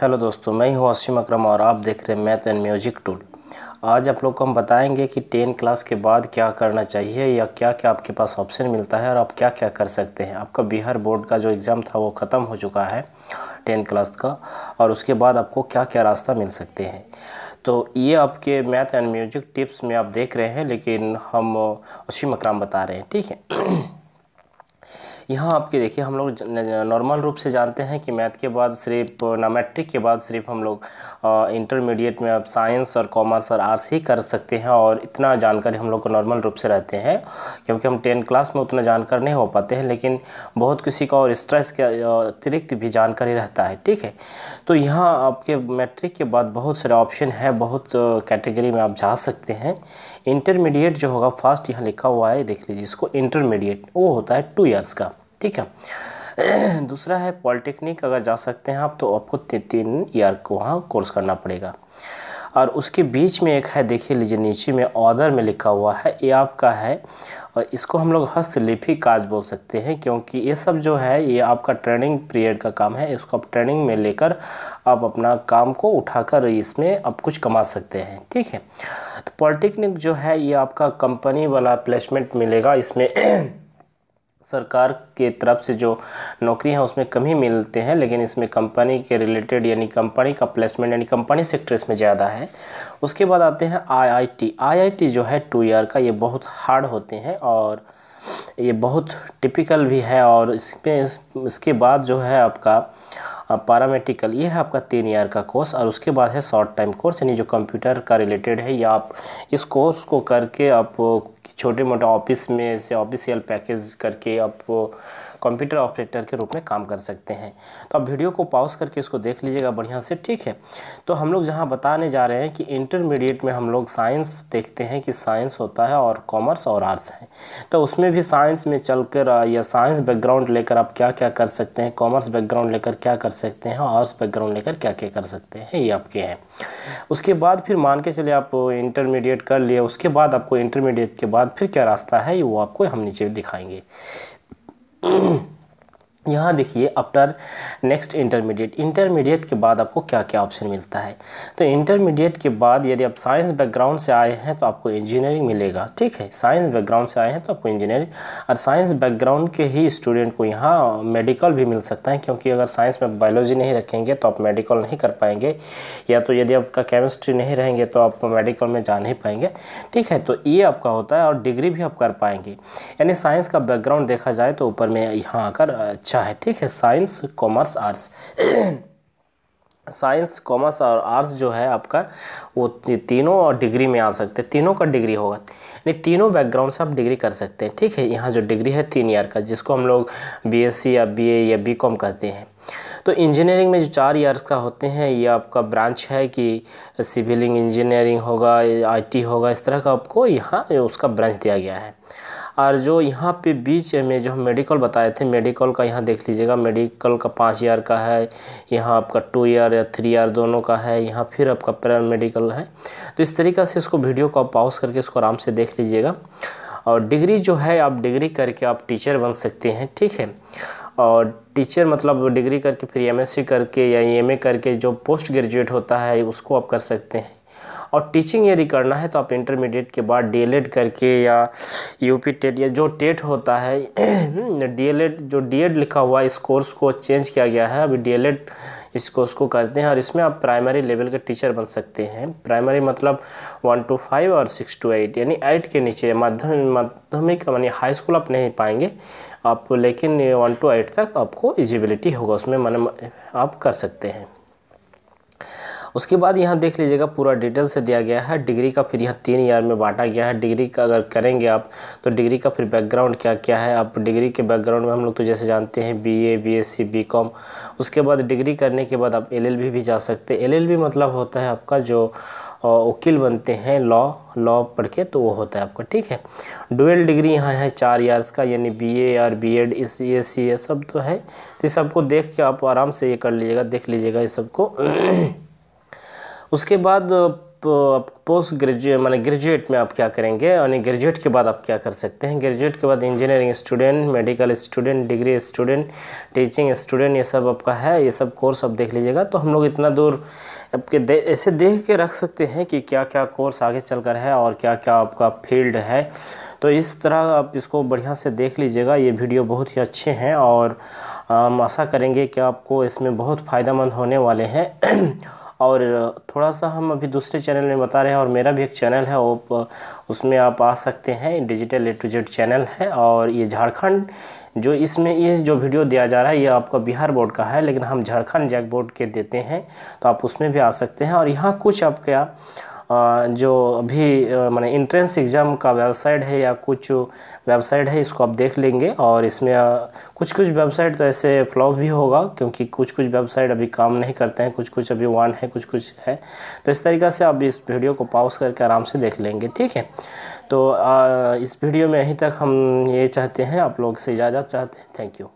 hello दोस्तों मैं हूं आशिम अक्रम और आप देख रहे हैं मैथ एंड म्यूजिक टूल आज आप लोग को हम बताएंगे कि टेन क्लास के बाद क्या करना चाहिए या क्या क्या आपके पास ऑप्शन मिलता है और आप क्या क्या कर सकते हैं आपका बिहार बोर्ड का जो एग्ज़ाम था वो ख़त्म हो चुका है टेन क्लास का और उसके बाद आपको क्या क्या रास्ता मिल सकते हैं तो ये आपके मैथ एंड म्यूजिक टिप्स में आप देख रहे हैं लेकिन हम अशीम अक्रम बता रहे हैं ठीक है यहाँ आपके देखिए हम लोग नॉर्मल रूप से जानते हैं कि मैथ के बाद सिर्फ ना मैट्रिक के बाद सिर्फ हम लोग इंटरमीडिएट में आप साइंस और कॉमर्स और आर्ट्स ही कर सकते हैं और इतना जानकारी हम लोग को नॉर्मल रूप से रहते हैं क्योंकि हम टेंथ क्लास में उतना जानकार नहीं हो पाते हैं लेकिन बहुत किसी का और स्ट्रेस के अतिरिक्त भी जानकारी रहता है ठीक है तो यहाँ आपके मैट्रिक के बाद बहुत सारे ऑप्शन हैं बहुत कैटेगरी में आप जा सकते हैं इंटरमीडिएट जो होगा फर्स्ट यहाँ लिखा हुआ है देख लीजिए इसको इंटरमीडिएट वो होता है टू ईयर्स का ठीक है दूसरा है पॉलिटेक्निक अगर जा सकते हैं आप तो आपको तीन ईयर को वहाँ कोर्स करना पड़ेगा और उसके बीच में एक है देखिए लीजिए नीचे में ऑर्डर में लिखा हुआ है ये आपका है और इसको हम लोग हस्तलिपि काज बोल सकते हैं क्योंकि ये सब जो है ये आपका ट्रेनिंग पीरियड का काम है इसको आप ट्रेनिंग में लेकर आप अपना काम को उठाकर इसमें आप कुछ कमा सकते हैं ठीक है तो पॉलिटेक्निक जो है ये आपका कंपनी वाला प्लेसमेंट मिलेगा इसमें सरकार के तरफ से जो नौकरी है उसमें कम ही मिलते हैं लेकिन इसमें कंपनी के रिलेटेड यानी कंपनी का प्लेसमेंट यानी कंपनी सेक्टर इसमें ज़्यादा है उसके बाद आते हैं आईआईटी आईआईटी जो है टू ईयर का ये बहुत हार्ड होते हैं और ये बहुत टिपिकल भी है और इसमें इस, इसके बाद जो है आपका पैरामेडिकल ये है आपका तीन ईयर का कोर्स और उसके बाद है शॉर्ट टाइम कोर्स यानी जो कंप्यूटर का रिलेटेड है या आप इस कोर्स को करके आप छोटे मोटे ऑफिस में से ऑफिशियल पैकेज करके आप कंप्यूटर ऑपरेटर के रूप में काम कर सकते हैं तो आप वीडियो को पॉज करके इसको देख लीजिएगा बढ़िया से ठीक है तो हम लोग जहाँ बताने जा रहे हैं कि इंटरमीडिएट में हम लोग साइंस देखते हैं कि साइंस होता है और कॉमर्स और आर्ट्स है तो उसमें भी साइंस में चल कर या साइंस बैकग्राउंड लेकर आप क्या क्या कर सकते हैं कॉमर्स बैकग्राउंड लेकर क्या कर सकते हैं आर्ट्स बैकग्राउंड लेकर क्या क्या कर सकते हैं ये आपके हैं उसके बाद फिर मान के चले आप इंटरमीडिएट कर लिए उसके बाद आपको इंटरमीडिएट के बाद फिर क्या रास्ता है वो आपको हम नीचे दिखाएंगे यहाँ देखिए आफ्टर नेक्स्ट इंटरमीडिएट इंटरमीडिएट के बाद आपको क्या क्या ऑप्शन मिलता है तो इंटरमीडिएट के बाद यदि आप साइंस बैकग्राउंड से आए हैं तो आपको इंजीनियरिंग मिलेगा ठीक है साइंस बैकग्राउंड से आए हैं तो आपको इंजीनियरिंग और साइंस बैकग्राउंड के ही स्टूडेंट को यहाँ मेडिकल भी मिल सकता है क्योंकि अगर साइंस में बायोलॉजी नहीं रखेंगे तो आप मेडिकल नहीं कर पाएंगे या तो यदि आपका केमिस्ट्री नहीं रहेंगे तो आप मेडिकल में जा नहीं पाएंगे ठीक है तो ये आपका होता है और डिग्री भी आप कर पाएंगे यानी साइंस का बैकग्राउंड देखा जाए तो ऊपर में यहाँ आकर अच्छा अच्छा है ठीक है science commerce arts science commerce और आर्ट्स जो है आपका वो तीनों और डिग्री में आ सकते हैं तीनों का डिग्री होगा यानी तीनों बैकग्राउंड से आप डिग्री कर सकते हैं ठीक है यहाँ जो डिग्री है तीन ईयर का जिसको हम लोग बीएससी या बीए या बीकॉम कहते हैं तो इंजीनियरिंग में जो चार ईयर्स का होते हैं ये आपका ब्रांच है कि सिविलिंग इंजीनियरिंग होगा आई होगा इस तरह का आपको यहाँ उसका ब्रांच दिया गया है और जो यहाँ पे बीच में जो हम मेडिकल बताए थे मेडिकल का यहाँ देख लीजिएगा मेडिकल का पाँच ईयर का है यहाँ आपका टू ईयर या थ्री ईयर दोनों का है यहाँ फिर आपका पैरा मेडिकल है तो इस तरीक़े से इसको वीडियो को आप पॉज करके इसको आराम से देख लीजिएगा और डिग्री जो है आप डिग्री करके आप टीचर बन सकते हैं ठीक है और टीचर मतलब डिग्री करके फिर एमएससी करके या एमए करके जो पोस्ट ग्रेजुएट होता है उसको आप कर सकते हैं और टीचिंग यदि करना है तो आप इंटरमीडिएट के बाद डीएलएड करके या यूपी टेट या जो टेट होता है डीएलएड हम्म, जो डीएड लिखा हुआ है इस कोर्स को चेंज किया गया है अभी डीएलएड इस कोर्स को करते हैं और इसमें आप प्राइमरी लेवल के टीचर बन सकते हैं प्राइमरी मतलब वन टू फाइव और सिक्स टू एट यानी एट के नीचे माध्यमिक माध्यमिक यानी हाई स्कूल आप नहीं पाएंगे आप लेकिन वन टू एट तक आपको एलिजिबिलिटी होगा उसमें मन आप कर सकते हैं उसके बाद यहाँ देख लीजिएगा पूरा डिटेल से दिया गया है डिग्री का फिर यहाँ तीन ईयर में बांटा गया है डिग्री का अगर करेंगे आप तो डिग्री का फिर बैकग्राउंड क्या क्या है आप डिग्री के बैकग्राउंड में हम लोग तो जैसे जानते हैं B A B S C B com उसके बाद डिग्री करने के बाद आप एल एल भी जा सकते हैं एल एल बी मतलब होता है आपका जो वकील बनते हैं लॉ लॉ पढ़ के तो वो होता है आपका ठीक है डुअल डिग्री यहाँ है चार ईयर्स का यानी B A R B ed C S C A सब तो है तो सबको देख के आप आराम से ये कर लीजिएगा देख लीजिएगा ये सबको उसके बाद पोस्ट ग्रेजुएट माने ग्रेजुएट में आप क्या करेंगे यानी ग्रेजुएट के बाद आप क्या कर सकते हैं ग्रेजुएट के बाद engineering student medical student degree student teaching student ये सब आपका है ये सब कोर्स आप देख लीजिएगा तो हम लोग इतना दूर आपके दे, ऐसे देख के रख सकते हैं कि क्या क्या कोर्स आगे चल कर है और क्या क्या आपका फील्ड है तो इस तरह आप इसको बढ़िया से देख लीजिएगा ये वीडियो बहुत ही अच्छे हैं और हम आशा करेंगे कि आपको इसमें बहुत फ़ायदेमंद होने वाले हैं और थोड़ा सा हम अभी दूसरे चैनल में बता रहे हैं और मेरा भी एक चैनल है वो उसमें आप आ सकते हैं digital A to Z channel है और ये झारखंड जो इसमें इस जो वीडियो दिया जा रहा है ये आपका बिहार बोर्ड का है लेकिन हम झारखंड जैक बोर्ड के देते हैं तो आप उसमें भी आ सकते हैं और यहाँ कुछ आपका जो भी मैंने इंट्रेंस एग्ज़ाम का वेबसाइट है या कुछ वेबसाइट है इसको आप देख लेंगे और इसमें कुछ कुछ वेबसाइट तो ऐसे फ्लॉप भी होगा क्योंकि कुछ कुछ वेबसाइट अभी काम नहीं करते हैं कुछ कुछ अभी वन है कुछ कुछ है तो इस तरीक़े से आप इस वीडियो को पॉज करके आराम से देख लेंगे ठीक है तो इस वीडियो में यहीं तक हम ये चाहते हैं आप लोग से इजाज़त चाहते हैं थैंक यू